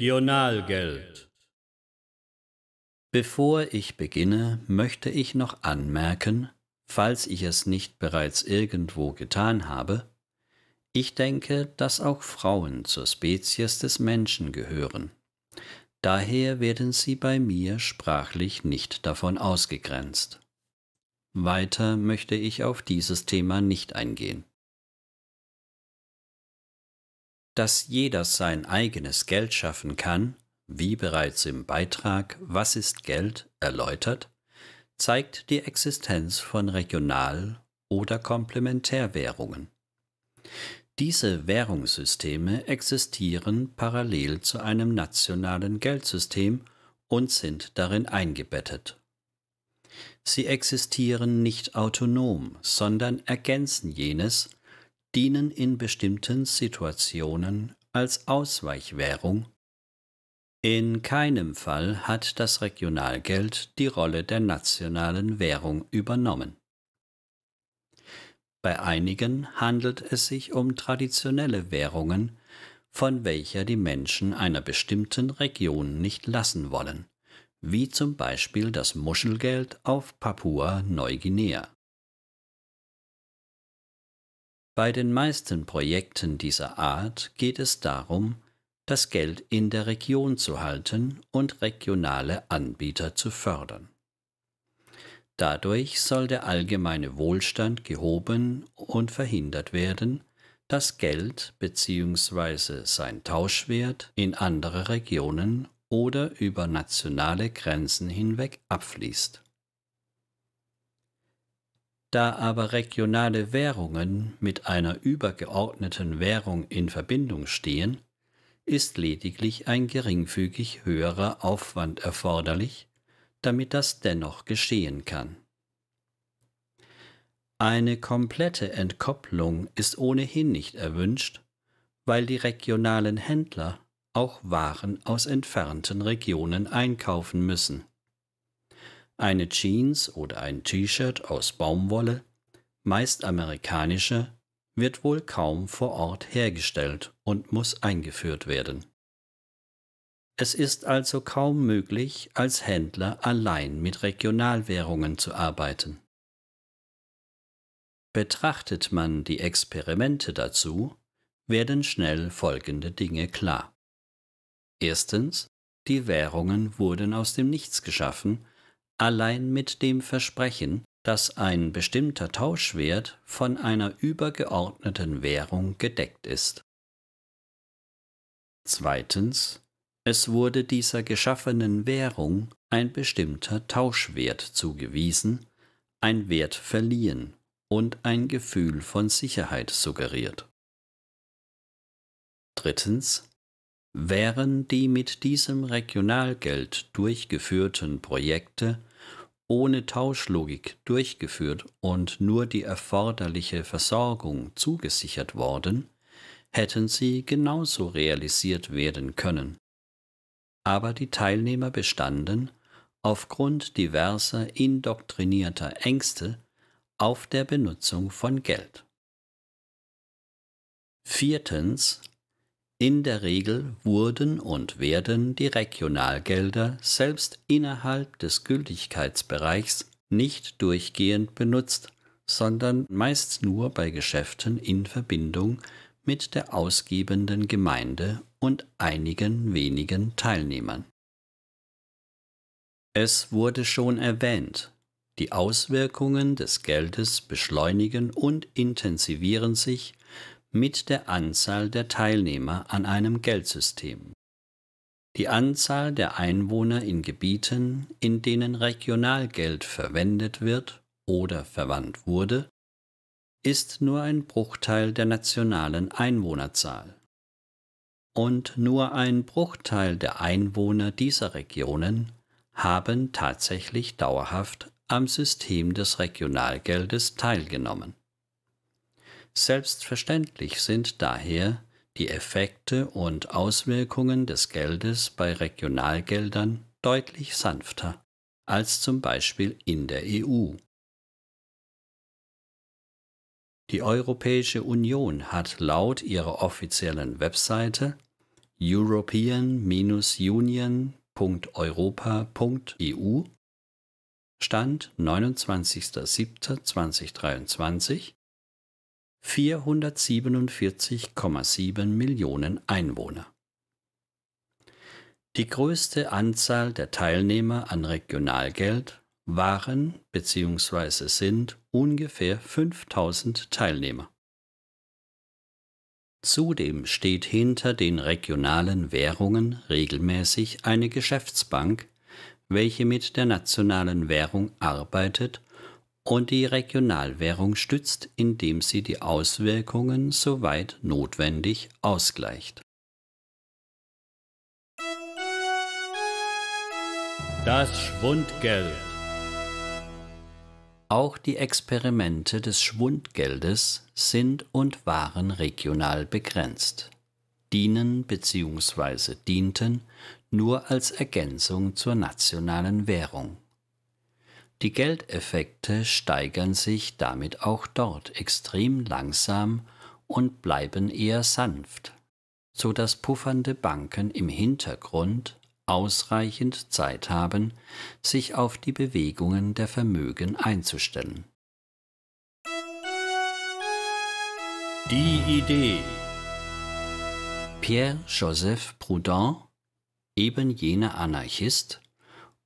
Regionalgeld. Bevor ich beginne, möchte ich noch anmerken, falls ich es nicht bereits irgendwo getan habe, ich denke, dass auch Frauen zur Spezies des Menschen gehören. Daher werden sie bei mir sprachlich nicht davon ausgegrenzt. Weiter möchte ich auf dieses Thema nicht eingehen. dass jeder sein eigenes Geld schaffen kann, wie bereits im Beitrag Was ist Geld erläutert, zeigt die Existenz von Regional- oder Komplementärwährungen. Diese Währungssysteme existieren parallel zu einem nationalen Geldsystem und sind darin eingebettet. Sie existieren nicht autonom, sondern ergänzen jenes, dienen in bestimmten Situationen als Ausweichwährung. In keinem Fall hat das Regionalgeld die Rolle der nationalen Währung übernommen. Bei einigen handelt es sich um traditionelle Währungen, von welcher die Menschen einer bestimmten Region nicht lassen wollen, wie zum Beispiel das Muschelgeld auf Papua-Neuguinea. Bei den meisten Projekten dieser Art geht es darum, das Geld in der Region zu halten und regionale Anbieter zu fördern. Dadurch soll der allgemeine Wohlstand gehoben und verhindert werden, dass Geld bzw. sein Tauschwert in andere Regionen oder über nationale Grenzen hinweg abfließt. Da aber regionale Währungen mit einer übergeordneten Währung in Verbindung stehen, ist lediglich ein geringfügig höherer Aufwand erforderlich, damit das dennoch geschehen kann. Eine komplette Entkopplung ist ohnehin nicht erwünscht, weil die regionalen Händler auch Waren aus entfernten Regionen einkaufen müssen eine Jeans oder ein T-Shirt aus Baumwolle, meist amerikanische, wird wohl kaum vor Ort hergestellt und muss eingeführt werden. Es ist also kaum möglich, als Händler allein mit Regionalwährungen zu arbeiten. Betrachtet man die Experimente dazu, werden schnell folgende Dinge klar. Erstens, die Währungen wurden aus dem Nichts geschaffen allein mit dem Versprechen, dass ein bestimmter Tauschwert von einer übergeordneten Währung gedeckt ist. Zweitens, es wurde dieser geschaffenen Währung ein bestimmter Tauschwert zugewiesen, ein Wert verliehen und ein Gefühl von Sicherheit suggeriert. Drittens, wären die mit diesem Regionalgeld durchgeführten Projekte ohne Tauschlogik durchgeführt und nur die erforderliche Versorgung zugesichert worden, hätten sie genauso realisiert werden können. Aber die Teilnehmer bestanden, aufgrund diverser indoktrinierter Ängste, auf der Benutzung von Geld. Viertens in der Regel wurden und werden die Regionalgelder selbst innerhalb des Gültigkeitsbereichs nicht durchgehend benutzt, sondern meist nur bei Geschäften in Verbindung mit der ausgebenden Gemeinde und einigen wenigen Teilnehmern. Es wurde schon erwähnt, die Auswirkungen des Geldes beschleunigen und intensivieren sich mit der Anzahl der Teilnehmer an einem Geldsystem. Die Anzahl der Einwohner in Gebieten, in denen Regionalgeld verwendet wird oder verwandt wurde, ist nur ein Bruchteil der nationalen Einwohnerzahl. Und nur ein Bruchteil der Einwohner dieser Regionen haben tatsächlich dauerhaft am System des Regionalgeldes teilgenommen. Selbstverständlich sind daher die Effekte und Auswirkungen des Geldes bei Regionalgeldern deutlich sanfter als zum Beispiel in der EU. Die Europäische Union hat laut ihrer offiziellen Webseite european-union.europa.eu Stand 29.07.2023 447,7 Millionen Einwohner. Die größte Anzahl der Teilnehmer an Regionalgeld waren bzw. sind ungefähr 5000 Teilnehmer. Zudem steht hinter den regionalen Währungen regelmäßig eine Geschäftsbank, welche mit der nationalen Währung arbeitet und die Regionalwährung stützt, indem sie die Auswirkungen soweit notwendig ausgleicht. Das Schwundgeld Auch die Experimente des Schwundgeldes sind und waren regional begrenzt, dienen bzw. dienten nur als Ergänzung zur nationalen Währung. Die Geldeffekte steigern sich damit auch dort extrem langsam und bleiben eher sanft, so dass puffernde Banken im Hintergrund ausreichend Zeit haben, sich auf die Bewegungen der Vermögen einzustellen. Die Idee Pierre-Joseph Proudhon, eben jener Anarchist,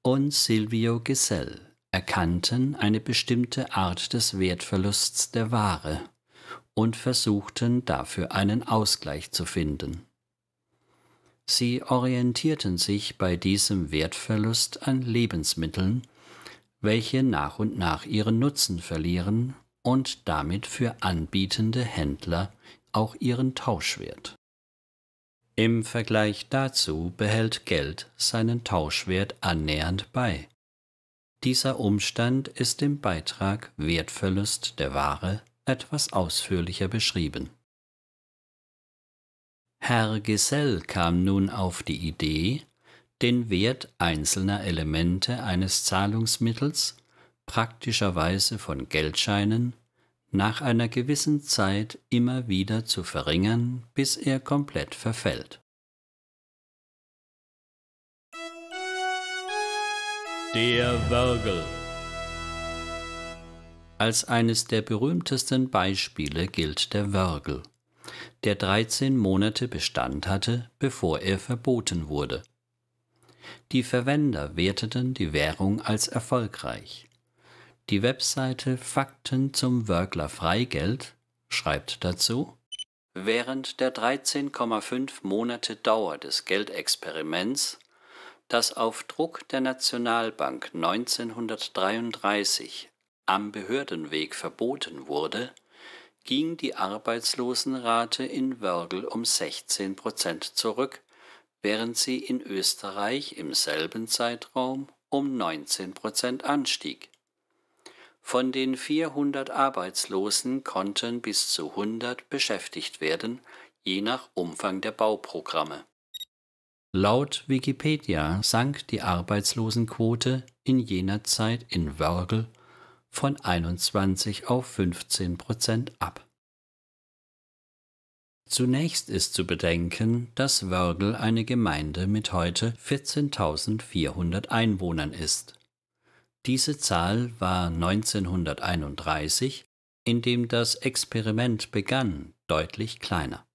und Silvio Gesell erkannten eine bestimmte Art des Wertverlusts der Ware und versuchten dafür einen Ausgleich zu finden. Sie orientierten sich bei diesem Wertverlust an Lebensmitteln, welche nach und nach ihren Nutzen verlieren und damit für anbietende Händler auch ihren Tauschwert. Im Vergleich dazu behält Geld seinen Tauschwert annähernd bei dieser Umstand ist im Beitrag Wertverlust der Ware etwas ausführlicher beschrieben. Herr Gesell kam nun auf die Idee, den Wert einzelner Elemente eines Zahlungsmittels, praktischerweise von Geldscheinen, nach einer gewissen Zeit immer wieder zu verringern, bis er komplett verfällt. Der Wörgel. Als eines der berühmtesten Beispiele gilt der Wörgel, der 13 Monate Bestand hatte, bevor er verboten wurde. Die Verwender werteten die Währung als erfolgreich. Die Webseite Fakten zum Wörgler Freigeld schreibt dazu, Während der 13,5 Monate Dauer des Geldexperiments dass auf Druck der Nationalbank 1933 am Behördenweg verboten wurde, ging die Arbeitslosenrate in Wörgl um 16 Prozent zurück, während sie in Österreich im selben Zeitraum um 19 Prozent anstieg. Von den 400 Arbeitslosen konnten bis zu 100 beschäftigt werden, je nach Umfang der Bauprogramme Laut Wikipedia sank die Arbeitslosenquote in jener Zeit in Wörgl von 21 auf 15 Prozent ab. Zunächst ist zu bedenken, dass Wörgl eine Gemeinde mit heute 14.400 Einwohnern ist. Diese Zahl war 1931, in dem das Experiment begann, deutlich kleiner.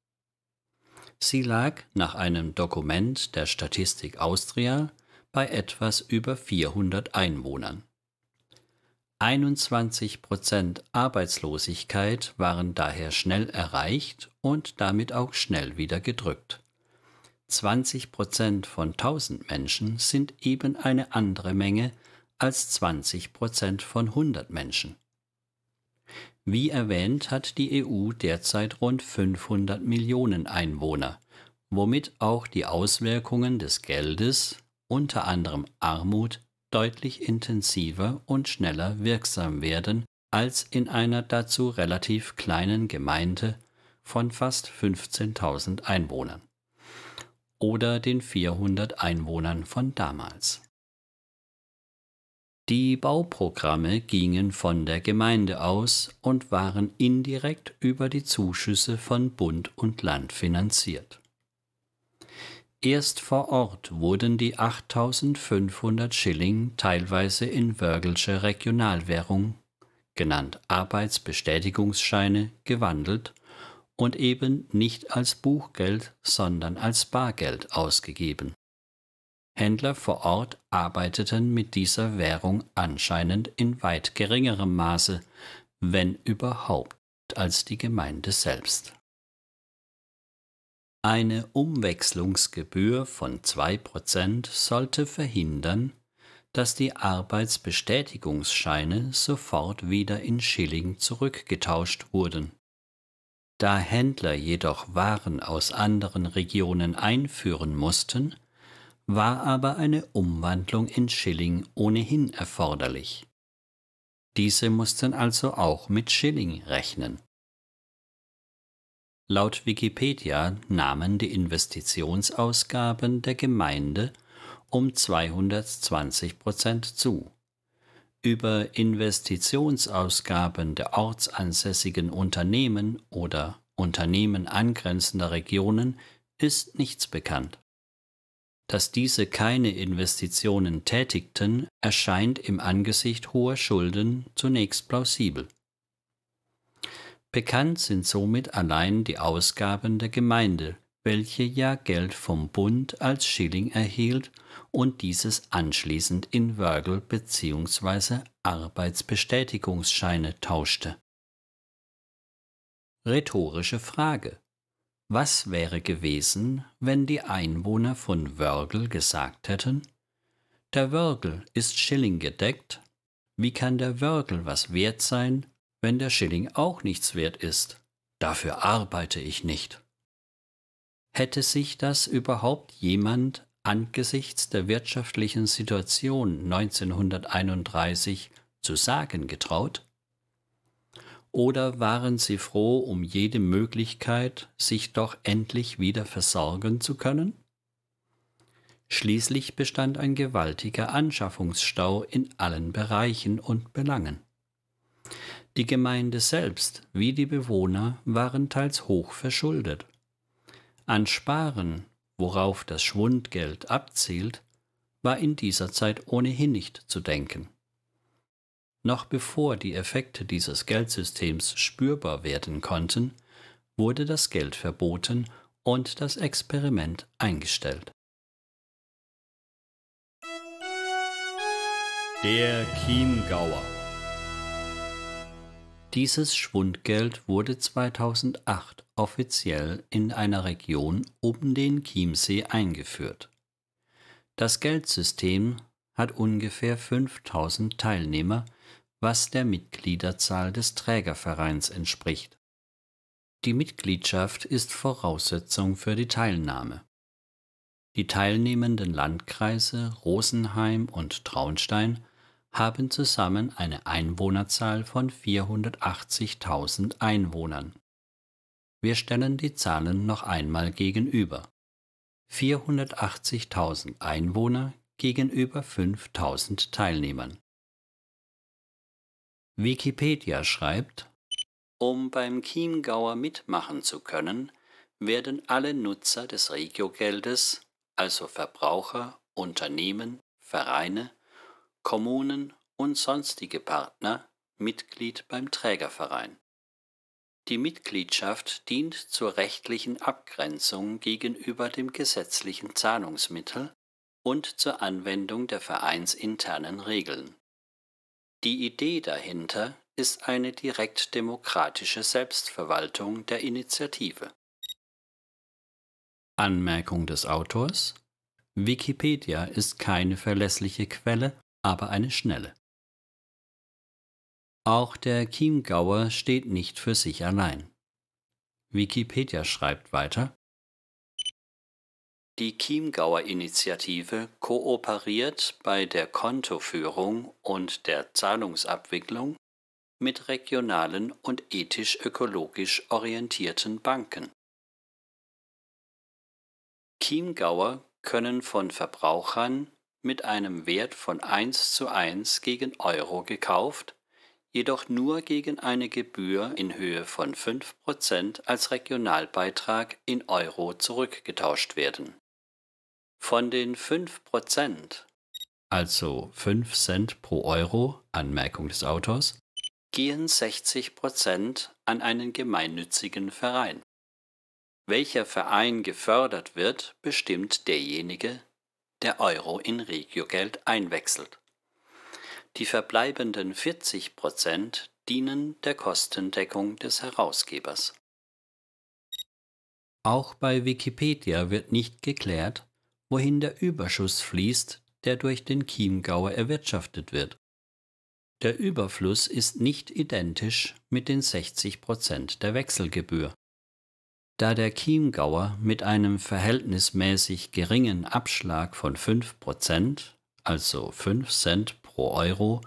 Sie lag nach einem Dokument der Statistik Austria bei etwas über 400 Einwohnern. 21 Prozent Arbeitslosigkeit waren daher schnell erreicht und damit auch schnell wieder gedrückt. 20 Prozent von 1000 Menschen sind eben eine andere Menge als 20 Prozent von 100 Menschen. Wie erwähnt hat die EU derzeit rund 500 Millionen Einwohner, womit auch die Auswirkungen des Geldes, unter anderem Armut, deutlich intensiver und schneller wirksam werden als in einer dazu relativ kleinen Gemeinde von fast 15.000 Einwohnern oder den 400 Einwohnern von damals. Die Bauprogramme gingen von der Gemeinde aus und waren indirekt über die Zuschüsse von Bund und Land finanziert. Erst vor Ort wurden die 8500 Schilling teilweise in Wörgelsche Regionalwährung, genannt Arbeitsbestätigungsscheine, gewandelt und eben nicht als Buchgeld, sondern als Bargeld ausgegeben Händler vor Ort arbeiteten mit dieser Währung anscheinend in weit geringerem Maße, wenn überhaupt, als die Gemeinde selbst. Eine Umwechslungsgebühr von 2% sollte verhindern, dass die Arbeitsbestätigungsscheine sofort wieder in Schilling zurückgetauscht wurden. Da Händler jedoch Waren aus anderen Regionen einführen mussten, war aber eine Umwandlung in Schilling ohnehin erforderlich. Diese mussten also auch mit Schilling rechnen. Laut Wikipedia nahmen die Investitionsausgaben der Gemeinde um 220 Prozent zu. Über Investitionsausgaben der ortsansässigen Unternehmen oder Unternehmen angrenzender Regionen ist nichts bekannt dass diese keine Investitionen tätigten, erscheint im Angesicht hoher Schulden zunächst plausibel. Bekannt sind somit allein die Ausgaben der Gemeinde, welche ja Geld vom Bund als Schilling erhielt und dieses anschließend in Wörgel bzw. Arbeitsbestätigungsscheine tauschte. Rhetorische Frage was wäre gewesen, wenn die Einwohner von Wörgl gesagt hätten, der Wörgl ist Schilling gedeckt, wie kann der Wörgl was wert sein, wenn der Schilling auch nichts wert ist? Dafür arbeite ich nicht. Hätte sich das überhaupt jemand angesichts der wirtschaftlichen Situation 1931 zu sagen getraut? oder waren sie froh um jede Möglichkeit, sich doch endlich wieder versorgen zu können? Schließlich bestand ein gewaltiger Anschaffungsstau in allen Bereichen und Belangen. Die Gemeinde selbst wie die Bewohner waren teils hoch verschuldet. An Sparen, worauf das Schwundgeld abzielt, war in dieser Zeit ohnehin nicht zu denken. Noch bevor die Effekte dieses Geldsystems spürbar werden konnten, wurde das Geld verboten und das Experiment eingestellt. Der Chiemgauer dieses Schwundgeld wurde 2008 offiziell in einer Region um den Chiemsee eingeführt. Das Geldsystem hat ungefähr 5000 Teilnehmer was der Mitgliederzahl des Trägervereins entspricht. Die Mitgliedschaft ist Voraussetzung für die Teilnahme. Die teilnehmenden Landkreise Rosenheim und Traunstein haben zusammen eine Einwohnerzahl von 480.000 Einwohnern. Wir stellen die Zahlen noch einmal gegenüber. 480.000 Einwohner gegenüber 5.000 Teilnehmern. Wikipedia schreibt, um beim Chiemgauer mitmachen zu können, werden alle Nutzer des Regiogeldes, also Verbraucher, Unternehmen, Vereine, Kommunen und sonstige Partner, Mitglied beim Trägerverein. Die Mitgliedschaft dient zur rechtlichen Abgrenzung gegenüber dem gesetzlichen Zahlungsmittel und zur Anwendung der vereinsinternen Regeln die Idee dahinter ist eine direkt demokratische Selbstverwaltung der Initiative. Anmerkung des Autors Wikipedia ist keine verlässliche Quelle, aber eine schnelle. Auch der Chiemgauer steht nicht für sich allein. Wikipedia schreibt weiter die Chiemgauer Initiative kooperiert bei der Kontoführung und der Zahlungsabwicklung mit regionalen und ethisch-ökologisch orientierten Banken. Chiemgauer können von Verbrauchern mit einem Wert von 1 zu 1 gegen Euro gekauft, jedoch nur gegen eine Gebühr in Höhe von 5% als Regionalbeitrag in Euro zurückgetauscht werden von den 5%, also 5 Cent pro Euro, Anmerkung des Autors, gehen 60% an einen gemeinnützigen Verein. Welcher Verein gefördert wird, bestimmt derjenige, der Euro in Regiogeld einwechselt. Die verbleibenden 40% dienen der Kostendeckung des Herausgebers. Auch bei Wikipedia wird nicht geklärt, wohin der Überschuss fließt, der durch den Chiemgauer erwirtschaftet wird. Der Überfluss ist nicht identisch mit den 60 der Wechselgebühr. Da der Chiemgauer mit einem verhältnismäßig geringen Abschlag von 5 also 5 Cent pro Euro,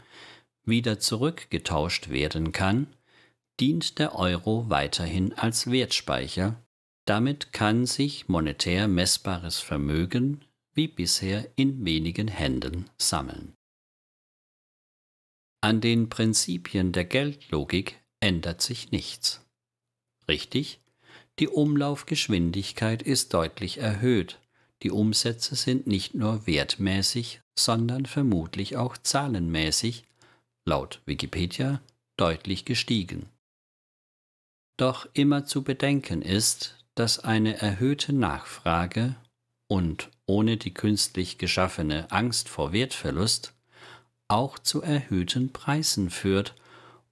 wieder zurückgetauscht werden kann, dient der Euro weiterhin als Wertspeicher damit kann sich monetär messbares Vermögen wie bisher in wenigen Händen sammeln. An den Prinzipien der Geldlogik ändert sich nichts. Richtig, die Umlaufgeschwindigkeit ist deutlich erhöht, die Umsätze sind nicht nur wertmäßig, sondern vermutlich auch zahlenmäßig, laut Wikipedia, deutlich gestiegen. Doch immer zu bedenken ist, dass eine erhöhte Nachfrage und ohne die künstlich geschaffene Angst vor Wertverlust auch zu erhöhten Preisen führt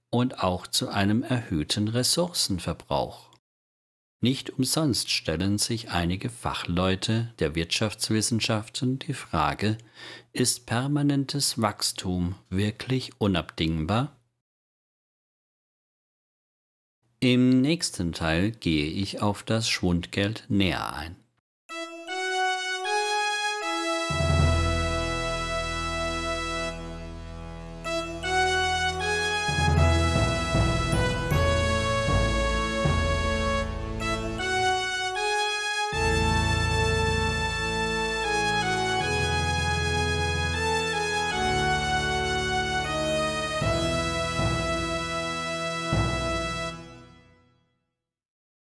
und auch zu einem erhöhten Ressourcenverbrauch. Nicht umsonst stellen sich einige Fachleute der Wirtschaftswissenschaften die Frage, ist permanentes Wachstum wirklich unabdingbar? Im nächsten Teil gehe ich auf das Schwundgeld näher ein.